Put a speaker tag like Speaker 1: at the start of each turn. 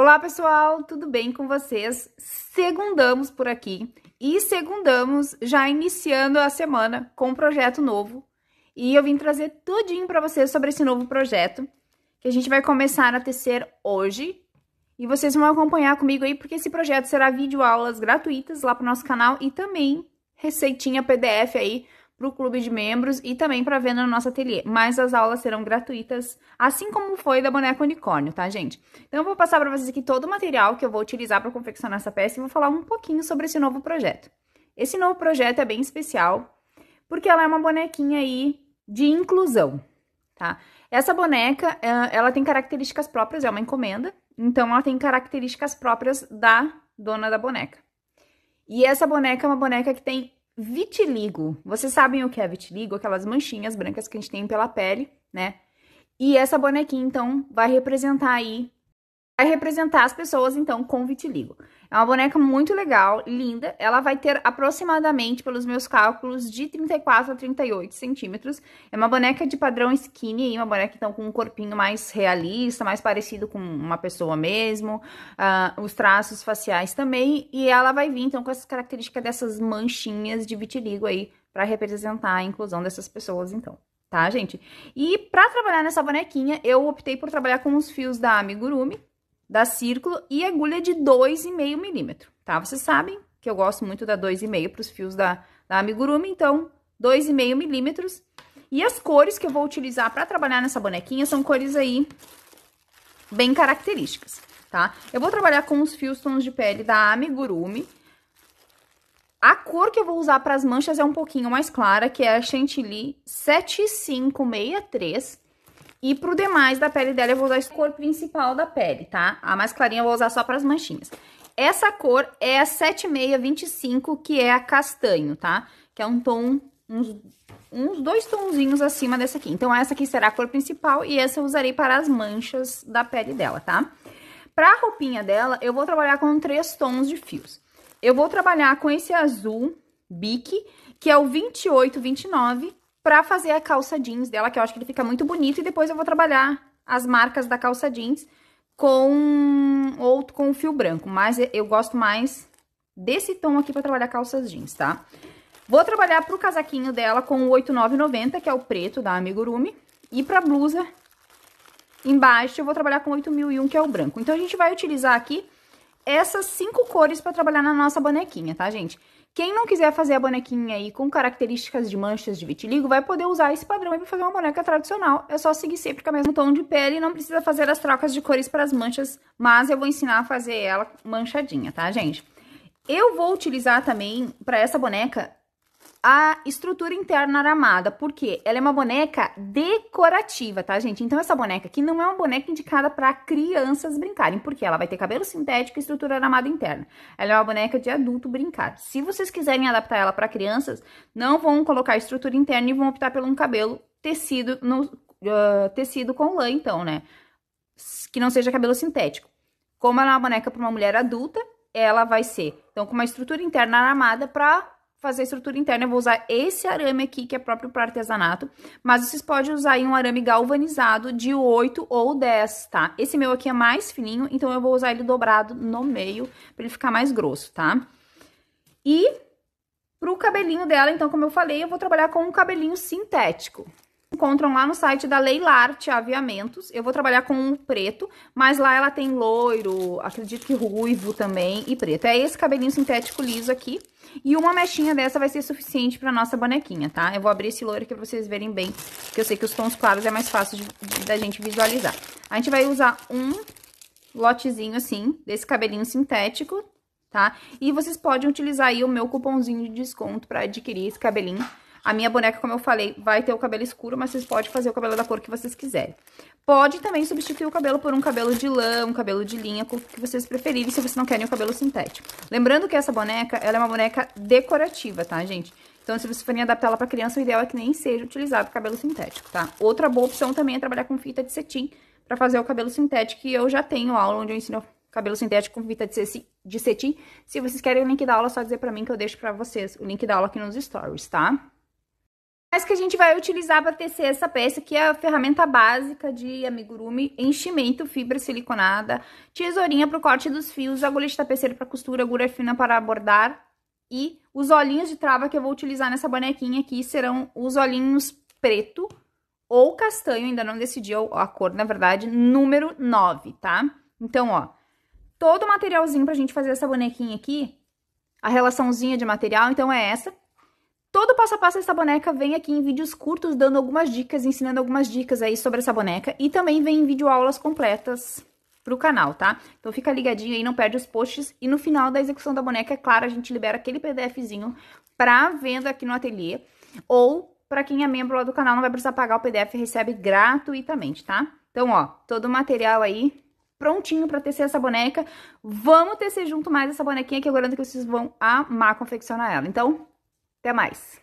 Speaker 1: Olá, pessoal, tudo bem com vocês? Segundamos por aqui e segundamos já iniciando a semana com um projeto novo. E eu vim trazer tudinho para vocês sobre esse novo projeto que a gente vai começar a tecer hoje. E vocês vão acompanhar comigo aí, porque esse projeto será vídeo aulas gratuitas lá para o nosso canal e também receitinha PDF aí para o clube de membros e também para venda no nosso ateliê. Mas as aulas serão gratuitas, assim como foi da boneca unicórnio, tá, gente? Então eu vou passar para vocês aqui todo o material que eu vou utilizar para confeccionar essa peça e vou falar um pouquinho sobre esse novo projeto. Esse novo projeto é bem especial, porque ela é uma bonequinha aí de inclusão, tá? Essa boneca, é, ela tem características próprias, é uma encomenda, então ela tem características próprias da dona da boneca. E essa boneca é uma boneca que tem vitiligo. Vocês sabem o que é vitiligo? Aquelas manchinhas brancas que a gente tem pela pele, né? E essa bonequinha, então, vai representar aí. Vai representar as pessoas, então, com vitiligo. É uma boneca muito legal, linda. Ela vai ter aproximadamente, pelos meus cálculos, de 34 a 38 centímetros. É uma boneca de padrão skinny, uma boneca então com um corpinho mais realista, mais parecido com uma pessoa mesmo. Uh, os traços faciais também. E ela vai vir então com essa característica dessas manchinhas de vitiligo aí, para representar a inclusão dessas pessoas então tá, gente? E para trabalhar nessa bonequinha, eu optei por trabalhar com os fios da amigurumi, da círculo e agulha de 2,5 milímetro, tá? Vocês sabem que eu gosto muito da 2,5 para os fios da, da amigurumi, então 2,5 milímetros. E as cores que eu vou utilizar para trabalhar nessa bonequinha são cores aí bem características, tá? Eu vou trabalhar com os fios tons de pele da amigurumi. A cor que eu vou usar para as manchas é um pouquinho mais clara, que é a chantilly 7563, e pro demais da pele dela, eu vou usar a cor principal da pele, tá? A mais clarinha eu vou usar só pras manchinhas. Essa cor é a 7625, que é a castanho, tá? Que é um tom, uns, uns dois tonzinhos acima dessa aqui. Então, essa aqui será a cor principal e essa eu usarei para as manchas da pele dela, tá? Pra roupinha dela, eu vou trabalhar com três tons de fios. Eu vou trabalhar com esse azul bique, que é o 2829, pra fazer a calça jeans dela, que eu acho que ele fica muito bonito. E depois eu vou trabalhar as marcas da calça jeans com outro com fio branco. Mas eu gosto mais desse tom aqui pra trabalhar calças jeans, tá? Vou trabalhar pro casaquinho dela com o 8990, que é o preto da Amigurumi. E pra blusa, embaixo, eu vou trabalhar com 8001, que é o branco. Então, a gente vai utilizar aqui essas cinco cores pra trabalhar na nossa bonequinha, tá, gente? Quem não quiser fazer a bonequinha aí com características de manchas de vitiligo, vai poder usar esse padrão aí pra fazer uma boneca tradicional. É só seguir sempre com o mesmo tom de pele, e não precisa fazer as trocas de cores para as manchas, mas eu vou ensinar a fazer ela manchadinha, tá, gente? Eu vou utilizar também, para essa boneca, a estrutura interna aramada porque ela é uma boneca decorativa, tá, gente? Então essa boneca aqui não é uma boneca indicada para crianças brincarem, porque ela vai ter cabelo sintético e estrutura aramada interna. Ela é uma boneca de adulto brincar. Se vocês quiserem adaptar ela para crianças, não vão colocar estrutura interna e vão optar pelo um cabelo tecido no uh, tecido com lã, então, né? Que não seja cabelo sintético. Como ela é uma boneca para uma mulher adulta, ela vai ser então com uma estrutura interna aramada para fazer a estrutura interna, eu vou usar esse arame aqui, que é próprio para artesanato, mas vocês podem usar aí um arame galvanizado de 8 ou 10, tá? Esse meu aqui é mais fininho, então eu vou usar ele dobrado no meio, para ele ficar mais grosso, tá? E pro cabelinho dela, então, como eu falei, eu vou trabalhar com um cabelinho sintético encontram lá no site da Leilarte Aviamentos. Eu vou trabalhar com um preto, mas lá ela tem loiro, acredito que ruivo também e preto. É esse cabelinho sintético liso aqui. E uma mechinha dessa vai ser suficiente pra nossa bonequinha, tá? Eu vou abrir esse loiro aqui pra vocês verem bem, porque eu sei que os tons claros é mais fácil de, de, da gente visualizar. A gente vai usar um lotezinho assim, desse cabelinho sintético, tá? E vocês podem utilizar aí o meu cupomzinho de desconto pra adquirir esse cabelinho a minha boneca, como eu falei, vai ter o cabelo escuro, mas vocês podem fazer o cabelo da cor que vocês quiserem. Pode também substituir o cabelo por um cabelo de lã, um cabelo de linha, o que vocês preferirem, se vocês não querem o cabelo sintético. Lembrando que essa boneca, ela é uma boneca decorativa, tá, gente? Então, se vocês forem adaptar ela pra criança, o ideal é que nem seja utilizado cabelo sintético, tá? Outra boa opção também é trabalhar com fita de cetim pra fazer o cabelo sintético, e eu já tenho aula onde eu ensino cabelo sintético com fita de cetim. Se vocês querem o link da aula, é só dizer pra mim que eu deixo pra vocês o link da aula aqui nos stories, tá? Mas que a gente vai utilizar para tecer essa peça, que é a ferramenta básica de amigurumi, enchimento, fibra siliconada, tesourinha para o corte dos fios, agulha de tapeceiro para costura, agulha fina para bordar e os olhinhos de trava que eu vou utilizar nessa bonequinha aqui serão os olhinhos preto ou castanho, ainda não decidi a cor, na verdade, número 9, tá? Então, ó, todo o materialzinho pra gente fazer essa bonequinha aqui, a relaçãozinha de material, então é essa. Todo passo a passo dessa boneca vem aqui em vídeos curtos, dando algumas dicas, ensinando algumas dicas aí sobre essa boneca. E também vem em vídeo aulas completas pro canal, tá? Então fica ligadinho aí, não perde os posts. E no final da execução da boneca, é claro, a gente libera aquele PDFzinho pra venda aqui no ateliê. Ou para quem é membro lá do canal, não vai precisar pagar o PDF, recebe gratuitamente, tá? Então, ó, todo o material aí prontinho para tecer essa boneca. Vamos tecer junto mais essa bonequinha que eu garanto que vocês vão amar confeccionar ela. Então, até mais!